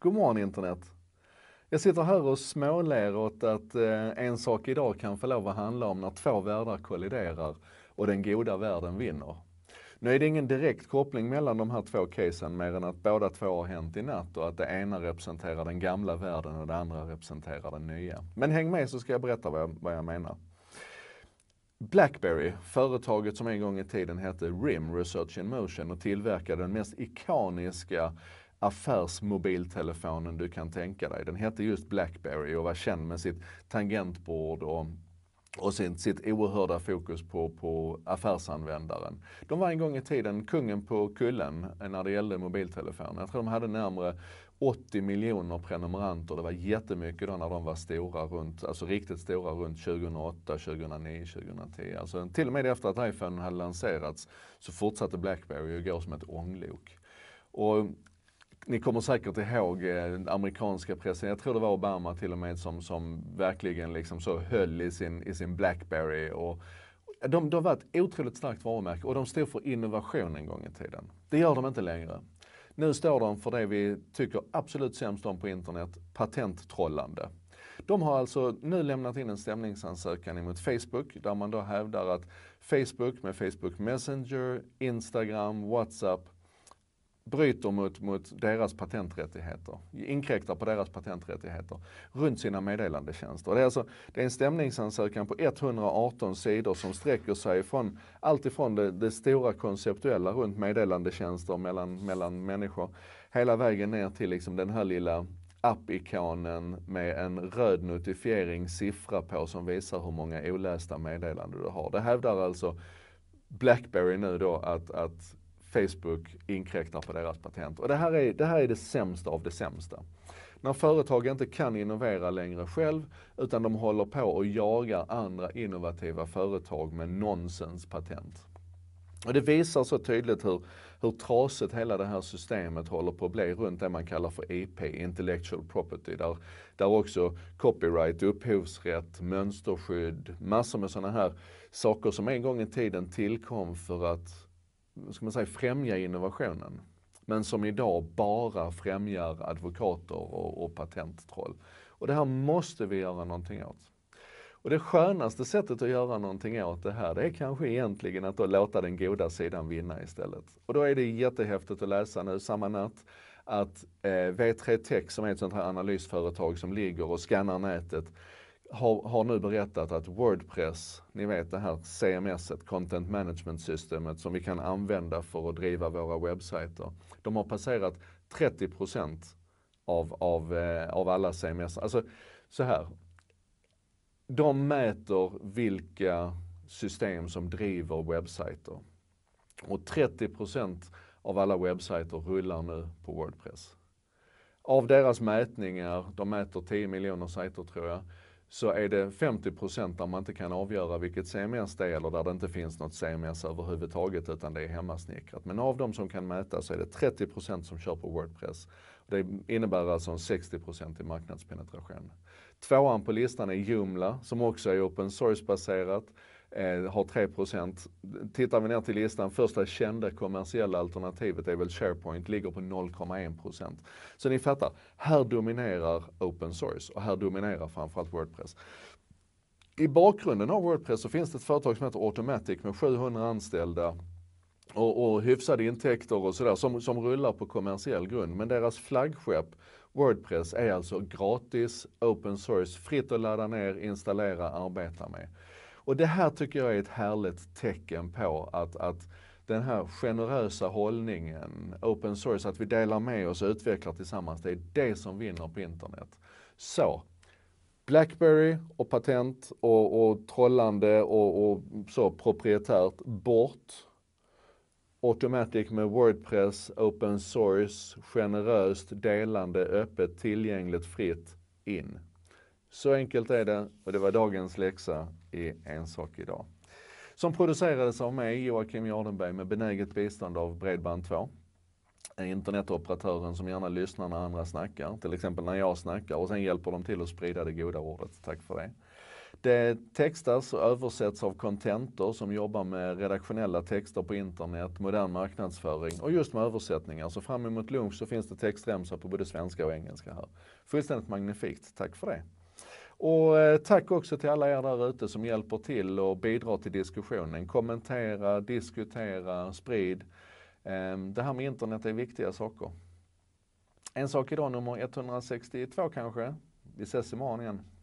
God morgon internet! Jag sitter här och småler åt att eh, en sak idag kan få lov att handla om när två världar kolliderar och den goda världen vinner. Nu är det ingen direkt koppling mellan de här två casen mer än att båda två har hänt i natt och att det ena representerar den gamla världen och det andra representerar den nya. Men häng med så ska jag berätta vad jag, vad jag menar. Blackberry, företaget som en gång i tiden hette RIM, Research in Motion, och tillverkade den mest ikoniska affärsmobiltelefonen du kan tänka dig. Den hette just Blackberry och var känd med sitt tangentbord och och sin, sitt oerhörda fokus på, på affärsanvändaren. De var en gång i tiden kungen på kullen när det gällde mobiltelefoner. Jag tror de hade närmare 80 miljoner prenumeranter. Det var jättemycket då när de var stora runt, alltså riktigt stora runt 2008, 2009, 2010. Alltså till och med efter att iPhone hade lanserats så fortsatte Blackberry att gå som ett ånglok. Och ni kommer säkert ihåg eh, den amerikanska pressen, jag tror det var Obama till och med, som, som verkligen liksom så höll i sin, i sin Blackberry. Och, de, de var ett otroligt starkt varumärke och de stod för innovation en gång i tiden. Det gör de inte längre. Nu står de för det vi tycker absolut sämst om på internet, patenttrollande. De har alltså nu lämnat in en stämningsansökan emot Facebook där man då hävdar att Facebook med Facebook Messenger, Instagram, WhatsApp bryter mot, mot deras patenträttigheter, inkräktar på deras patenträttigheter runt sina meddelandetjänster. Det är, alltså, det är en stämningsansökan på 118 sidor som sträcker sig från allt ifrån det, det stora konceptuella runt meddelandetjänster mellan, mellan människor hela vägen ner till liksom den här lilla appikonen med en röd notifieringssiffra på som visar hur många olästa meddelanden du har. Det hävdar alltså Blackberry nu då att, att Facebook inkräktar på deras patent. Och det här, är, det här är det sämsta av det sämsta. När företag inte kan innovera längre själv utan de håller på och jagar andra innovativa företag med nonsenspatent. Och det visar så tydligt hur, hur trasigt hela det här systemet håller på att bli runt det man kallar för IP, intellectual property, där, där också copyright, upphovsrätt, mönsterskydd, massor med sådana här saker som en gång i tiden tillkom för att ska man säga, främja innovationen. Men som idag bara främjar advokater och, och patenttroll. Och det här måste vi göra någonting åt. Och det skönaste sättet att göra någonting åt det här, det är kanske egentligen att då låta den goda sidan vinna istället. Och då är det jättehäftigt att läsa nu samma natt att eh, V3 Tech, som är ett sånt här analysföretag som ligger och skannar nätet, har, har, nu berättat att Wordpress, ni vet det här CMSet, Content Management Systemet, som vi kan använda för att driva våra webbsajter. De har passerat 30 av, av, eh, av alla CMS. Alltså så här. De mäter vilka system som driver webbsajter. Och 30 av alla webbsajter rullar nu på Wordpress. Av deras mätningar, de mäter 10 miljoner sajter tror jag, så är det 50 där man inte kan avgöra vilket CMS det är eller där det inte finns något CMS överhuvudtaget utan det är hemmasnickrat. Men av de som kan mäta så är det 30 som kör på Wordpress. Det innebär alltså en 60 i marknadspenetration. Tvåan på listan är Joomla som också är open source-baserat eh, har 3 Tittar vi ner till listan, första kända kommersiella alternativet är väl SharePoint, ligger på 0,1 Så ni fattar, här dominerar open source och här dominerar framförallt Wordpress. I bakgrunden av Wordpress så finns det ett företag som heter Automatic med 700 anställda och, och hyfsade intäkter och sådär som, som rullar på kommersiell grund. Men deras flaggskepp Wordpress är alltså gratis, open source, fritt att ladda ner, installera, arbeta med. Och det här tycker jag är ett härligt tecken på att, att den här generösa hållningen, open source, att vi delar med oss och utvecklar tillsammans, det är det som vinner på internet. Så, Blackberry och patent och, och trollande och, och så proprietärt, bort. Automatic med Wordpress, open source, generöst, delande, öppet, tillgängligt, fritt, in. Så enkelt är det och det var dagens läxa i En sak idag. Som producerades av mig, Joakim Jardenberg, med benäget bistånd av Bredband2 internetoperatören som gärna lyssnar när andra snackar, till exempel när jag snackar och sen hjälper de till att sprida det goda ordet. Tack för det. Det textas och översätts av Contentor som jobbar med redaktionella texter på internet, modern marknadsföring och just med översättningar. Så fram emot lunch så finns det textremsor på både svenska och engelska här. Fullständigt magnifikt. Tack för det. Och eh, tack också till alla er där ute som hjälper till och bidrar till diskussionen. Kommentera, diskutera, sprid. Ehm, det här med internet är viktiga saker. En sak idag, nummer 162 kanske. Vi ses imorgon igen.